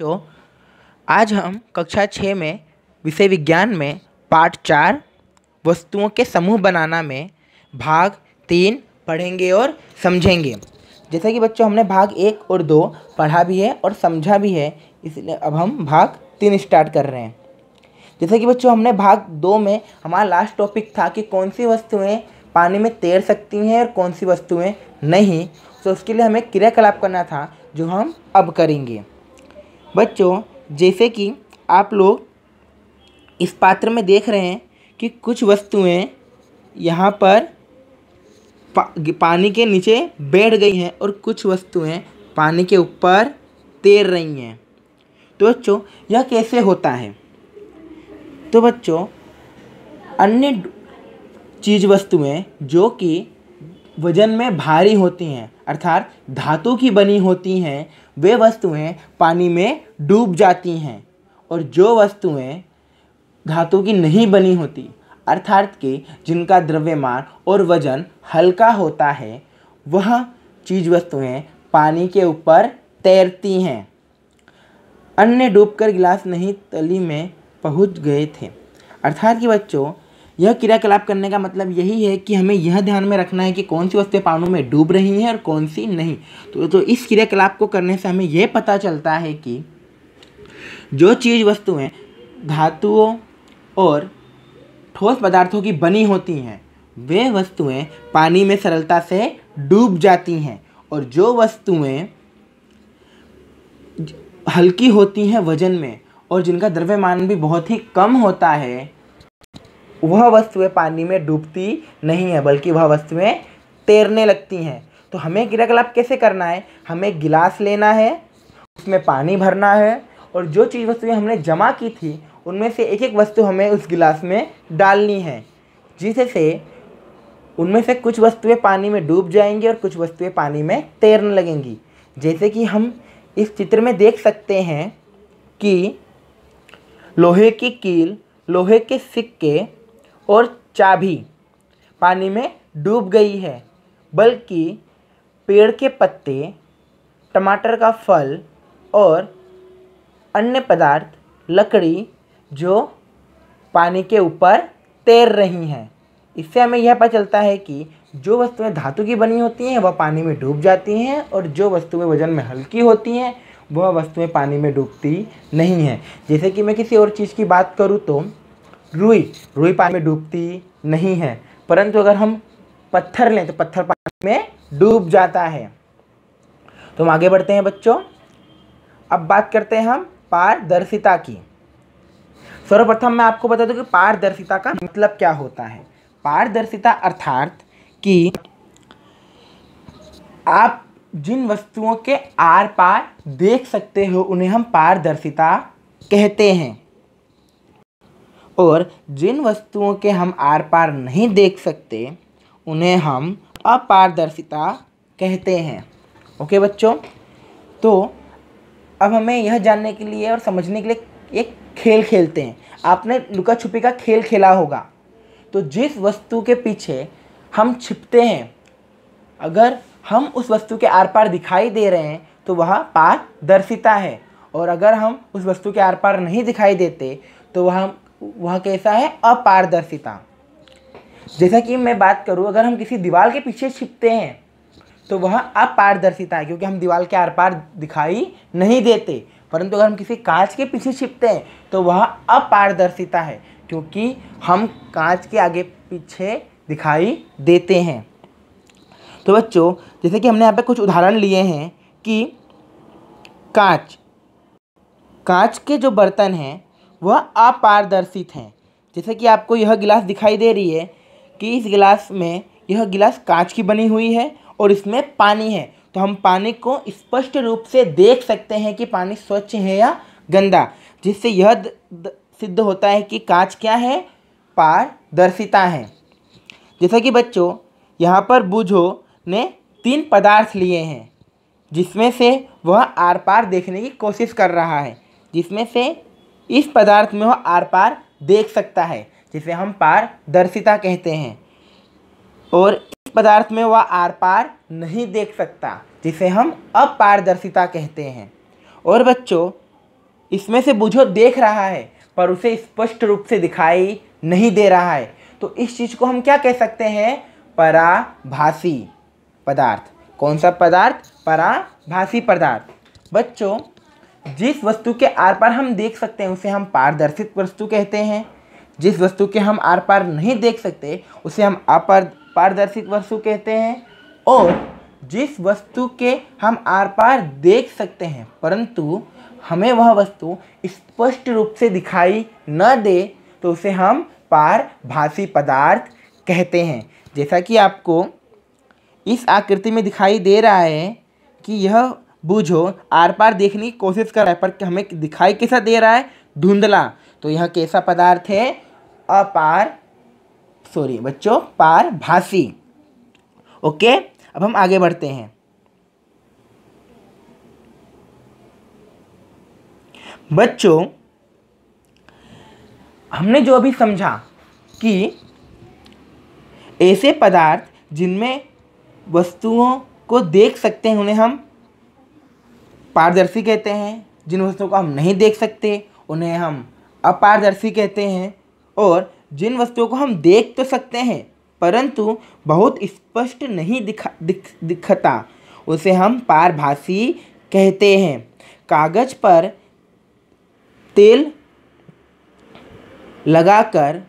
तो आज हम कक्षा छः में विषय विज्ञान में पाठ चार वस्तुओं के समूह बनाना में भाग तीन पढ़ेंगे और समझेंगे जैसा कि बच्चों हमने भाग एक और दो पढ़ा भी है और समझा भी है इसलिए अब हम भाग तीन स्टार्ट कर रहे हैं जैसे कि बच्चों हमने भाग दो में हमारा लास्ट टॉपिक था कि कौन सी वस्तुएं पानी में तैर सकती हैं और कौन सी वस्तुएं नहीं तो उसके लिए हमें क्रियाकलाप करना था जो हम अब करेंगे बच्चों जैसे कि आप लोग इस पात्र में देख रहे हैं कि कुछ वस्तुएं यहाँ पर पा, पानी के नीचे बैठ गई हैं और कुछ वस्तुएं पानी के ऊपर तैर रही हैं तो बच्चों यह कैसे होता है तो बच्चों अन्य चीज़ वस्तुएं जो कि वजन में भारी होती हैं अर्थात धातु की बनी होती हैं वे वस्तुएं पानी में डूब जाती हैं और जो वस्तुएं धातु की नहीं बनी होती अर्थात के जिनका द्रव्यमान और वजन हल्का होता है वह चीज वस्तुएं पानी के ऊपर तैरती हैं अन्य डूबकर गिलास नहीं तली में पहुंच गए थे अर्थात कि बच्चों यह क्रियाकलाप करने का मतलब यही है कि हमें यह ध्यान में रखना है कि कौन सी वस्तुएं पानों में डूब रही हैं और कौन सी नहीं तो, तो इस क्रियाकलाप को करने से हमें यह पता चलता है कि जो चीज़ वस्तुएं धातुओं और ठोस पदार्थों की बनी होती हैं वे वस्तुएं पानी में सरलता से डूब जाती हैं और जो वस्तुएं हल्की होती हैं वजन में और जिनका द्रव्यमान भी बहुत ही कम होता है वह वस्तुएं पानी में डूबती नहीं है बल्कि वह वस्तुएं तैरने लगती हैं तो हमें क्रियाकलाप कैसे करना है हमें गिलास लेना है उसमें पानी भरना है और जो चीज़ वस्तुएं हमने जमा की थी उनमें से एक एक वस्तु हमें उस गिलास में डालनी है जिससे उनमें से कुछ वस्तुएं पानी में डूब जाएंगी और कुछ वस्तुएं पानी में तैरने लगेंगी जैसे कि हम इस चित्र में देख सकते हैं कि लोहे की कील लोहे के सिक्के और चाबी पानी में डूब गई है बल्कि पेड़ के पत्ते टमाटर का फल और अन्य पदार्थ लकड़ी जो पानी के ऊपर तैर रही हैं इससे हमें यह पता चलता है कि जो वस्तुएं धातु की बनी होती हैं वह पानी में डूब जाती हैं और जो वस्तुएं वजन में हल्की होती हैं वह वस्तुएं पानी में डूबती नहीं हैं जैसे कि मैं किसी और चीज़ की बात करूँ तो रुई रुई पानी में डूबती नहीं है परंतु अगर हम पत्थर लें तो पत्थर पानी में डूब जाता है तो हम आगे बढ़ते हैं बच्चों अब बात करते हैं हम पारदर्शिता की सर्वप्रथम मैं आपको बता दूं कि पारदर्शिता का मतलब क्या होता है पारदर्शिता अर्थात कि आप जिन वस्तुओं के आर पार देख सकते हो उन्हें हम पारदर्शिता कहते हैं और जिन वस्तुओं के हम आर पार नहीं देख सकते उन्हें हम अपारदर्शिता कहते हैं ओके बच्चों तो अब हमें यह जानने के लिए और समझने के लिए एक खेल खेलते हैं आपने लुका छुपी का खेल खेला होगा तो जिस वस्तु के पीछे हम छिपते हैं अगर हम उस वस्तु के आर पार दिखाई दे रहे हैं तो वह पारदर्शिता है और अगर हम उस वस्तु के आर पार नहीं दिखाई देते तो वह वह कैसा है अपारदर्शिता जैसा कि मैं बात करूँ अगर हम किसी दीवार के पीछे छिपते हैं तो वह अपारदर्शिता है क्योंकि हम दीवार के आर पार दिखाई नहीं देते परंतु अगर हम किसी कांच के पीछे छिपते हैं तो वह अपारदर्शिता है क्योंकि हम कांच के आगे पीछे दिखाई देते हैं तो बच्चों जैसे कि हमने यहाँ पे कुछ उदाहरण लिए हैं कि कांच कांच के जो बर्तन हैं वह अपारदर्शित हैं जैसे कि आपको यह गिलास दिखाई दे रही है कि इस गिलास में यह गिलास कांच की बनी हुई है और इसमें पानी है तो हम पानी को स्पष्ट रूप से देख सकते हैं कि पानी स्वच्छ है या गंदा जिससे यह द, द, सिद्ध होता है कि कांच क्या है पारदर्शिता है जैसा कि बच्चों यहाँ पर बुझो ने तीन पदार्थ लिए हैं जिसमें से वह आर पार देखने की कोशिश कर रहा है जिसमें से इस पदार्थ में वह आर पार देख सकता है जिसे हम पारदर्शिता कहते हैं और इस पदार्थ में वह आर पार नहीं देख सकता जिसे हम अपारदर्शिता कहते हैं और बच्चों इसमें से बुझो देख रहा है पर उसे स्पष्ट रूप से दिखाई नहीं दे रहा है तो इस चीज़ को हम क्या कह सकते हैं पराभासी पदार्थ कौन सा पदार्थ पराभासी पदार्थ बच्चों जिस वस्तु के आर पार हम देख सकते हैं उसे हम पारदर्शित वस्तु कहते हैं जिस वस्तु के हम आर पार नहीं देख सकते उसे हम अपार पारदर्शित वस्तु कहते हैं और जिस वस्तु के हम आर पार देख सकते हैं परंतु हमें वह वस्तु स्पष्ट रूप से दिखाई न दे तो उसे हम पारभाषी पदार्थ कहते हैं जैसा कि आपको इस आकृति में दिखाई दे रहा है कि यह बूझो आर पार देखने की कोशिश कर रहा है पर हमें दिखाई कैसा दे रहा है धुंधला तो यह कैसा पदार्थ है अपार सॉरी बच्चों पार भाषी ओके अब हम आगे बढ़ते हैं बच्चों हमने जो अभी समझा कि ऐसे पदार्थ जिनमें वस्तुओं को देख सकते हैं उन्हें हम पारदर्शी कहते हैं जिन वस्तुओं को हम नहीं देख सकते उन्हें हम अपारदर्शी कहते हैं और जिन वस्तुओं को हम देख तो सकते हैं परंतु बहुत स्पष्ट नहीं दिखा दिख दिखता उसे हम पारभाषी कहते हैं कागज पर तेल लगाकर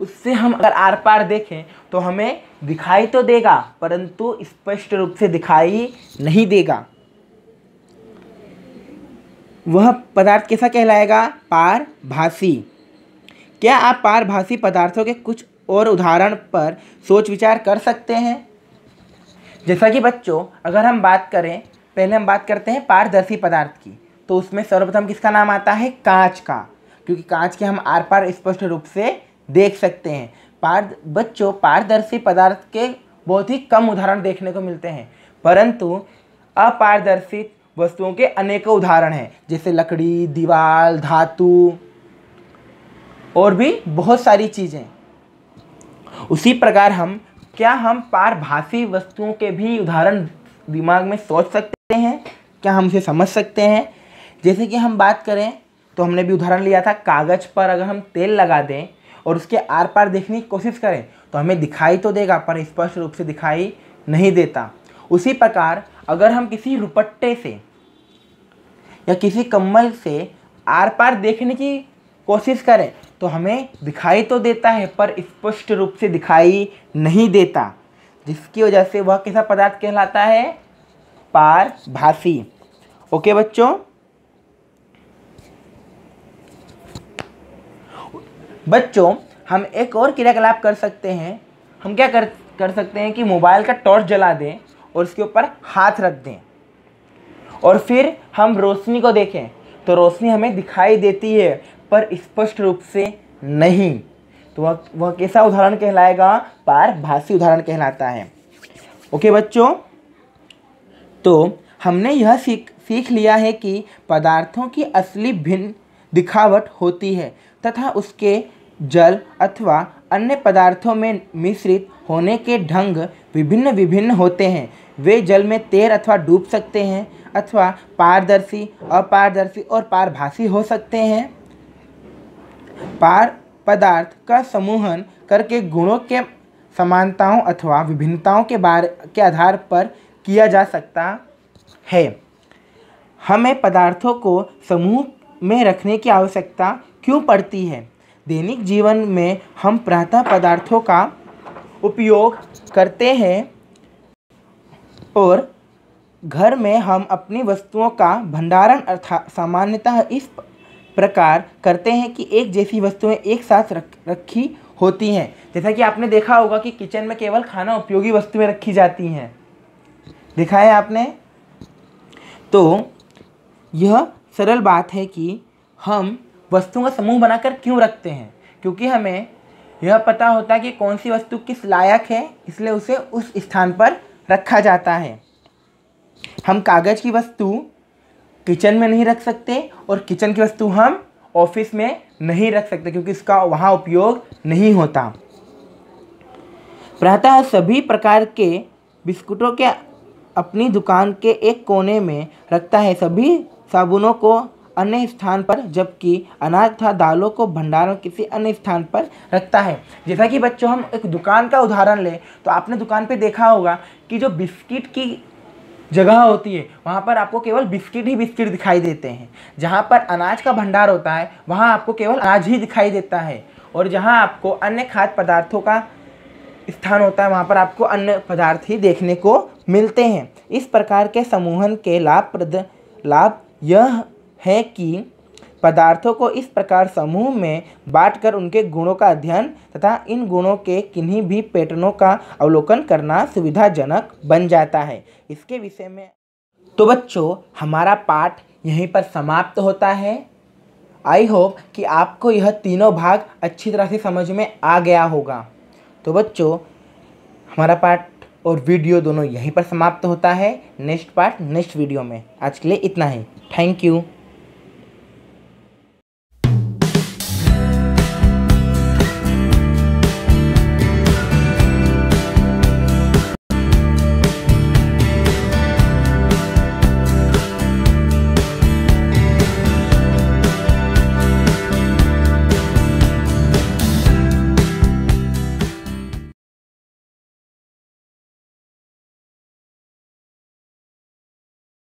उससे हम अगर आर पार देखें तो हमें दिखाई तो देगा परंतु स्पष्ट रूप से दिखाई नहीं देगा वह पदार्थ कैसा कहलाएगा पारभाषी क्या आप पारभाषी पदार्थों के कुछ और उदाहरण पर सोच विचार कर सकते हैं जैसा कि बच्चों अगर हम बात करें पहले हम बात करते हैं पारदर्शी पदार्थ की तो उसमें सर्वप्रथम किसका नाम आता है कांच का क्योंकि कांच के हम आर पार स्पष्ट रूप से देख सकते हैं पार बच्चों पारदर्शी पदार्थ के बहुत ही कम उदाहरण देखने को मिलते हैं परंतु अपारदर्शी वस्तुओं के अनेकों उदाहरण हैं जैसे लकड़ी दीवार धातु और भी बहुत सारी चीज़ें उसी प्रकार हम क्या हम पारभाषी वस्तुओं के भी उदाहरण दिमाग में सोच सकते हैं क्या हम उसे समझ सकते हैं जैसे कि हम बात करें तो हमने भी उदाहरण लिया था कागज़ पर अगर हम तेल लगा दें और उसके आर पार देखने की कोशिश करें तो हमें दिखाई तो देगा पर स्पष्ट रूप से दिखाई नहीं देता उसी प्रकार अगर हम किसी रुपट्टे से या किसी कम्बल से आर पार देखने की कोशिश करें तो हमें दिखाई तो देता है पर स्पष्ट रूप से दिखाई नहीं देता जिसकी वजह से वह कैसा पदार्थ कहलाता है पारभासी ओके बच्चों बच्चों हम एक और क्रियाकलाप कर सकते हैं हम क्या कर कर सकते हैं कि मोबाइल का टॉर्च जला दें और उसके ऊपर हाथ रख दें और फिर हम रोशनी को देखें तो रोशनी हमें दिखाई देती है पर स्पष्ट रूप से नहीं तो वह वह कैसा उदाहरण कहलाएगा पारभाषी उदाहरण कहलाता है ओके बच्चों तो हमने यह सीख सीख लिया है कि पदार्थों की असली भिन्न दिखावट होती है तथा उसके जल अथवा अन्य पदार्थों में मिश्रित होने के ढंग विभिन्न विभिन्न होते हैं वे जल में तैर अथवा डूब सकते हैं अथवा पारदर्शी अपारदर्शी और पारभाषी हो सकते हैं पार पदार्थ का समूहन करके गुणों के समानताओं अथवा विभिन्नताओं के बारे के आधार पर किया जा सकता है हमें पदार्थों को समूह में रखने की आवश्यकता क्यों पड़ती है दैनिक जीवन में हम प्रातः पदार्थों का उपयोग करते हैं और घर में हम अपनी वस्तुओं का भंडारण अर्थात सामान्यतः इस प्रकार करते हैं कि एक जैसी वस्तुएं एक साथ रख रखी होती हैं जैसा कि आपने देखा होगा कि किचन में केवल खाना उपयोगी वस्तुएं रखी जाती हैं देखा है आपने तो यह सरल बात है कि हम वस्तुओं का समूह बनाकर क्यों रखते हैं क्योंकि हमें यह पता होता है कि कौन सी वस्तु किस लायक है इसलिए उसे उस स्थान पर रखा जाता है हम कागज़ की वस्तु किचन में नहीं रख सकते और किचन की वस्तु हम ऑफिस में नहीं रख सकते क्योंकि इसका वहाँ उपयोग नहीं होता प्रातः सभी प्रकार के बिस्कुटों के अपनी दुकान के एक कोने में रखता है सभी साबुनों को अन्य स्थान पर जबकि अनाज था दालों को भंडारण किसी अन्य स्थान पर रखता है जैसा कि बच्चों हम एक दुकान का उदाहरण लें तो आपने दुकान पे देखा होगा कि जो बिस्किट की जगह होती है वहाँ पर आपको केवल बिस्किट ही बिस्किट दिखाई देते हैं जहाँ पर अनाज का भंडार होता है वहाँ आपको केवल अनाज ही दिखाई देता है और जहाँ आपको अन्य खाद्य पदार्थों का स्थान होता है वहाँ पर आपको अन्य पदार्थ ही देखने को मिलते हैं इस प्रकार के समूहन के लाभप्रद लाभ यह है कि पदार्थों को इस प्रकार समूह में बांटकर उनके गुणों का अध्ययन तथा इन गुणों के किन्हीं भी पैटर्नों का अवलोकन करना सुविधाजनक बन जाता है इसके विषय में तो बच्चों हमारा पाठ यहीं पर समाप्त होता है आई होप कि आपको यह तीनों भाग अच्छी तरह से समझ में आ गया होगा तो बच्चों हमारा पाठ और वीडियो दोनों यहीं पर समाप्त होता है नेक्स्ट पार्ट नेक्स्ट वीडियो में आज के लिए इतना ही थैंक यू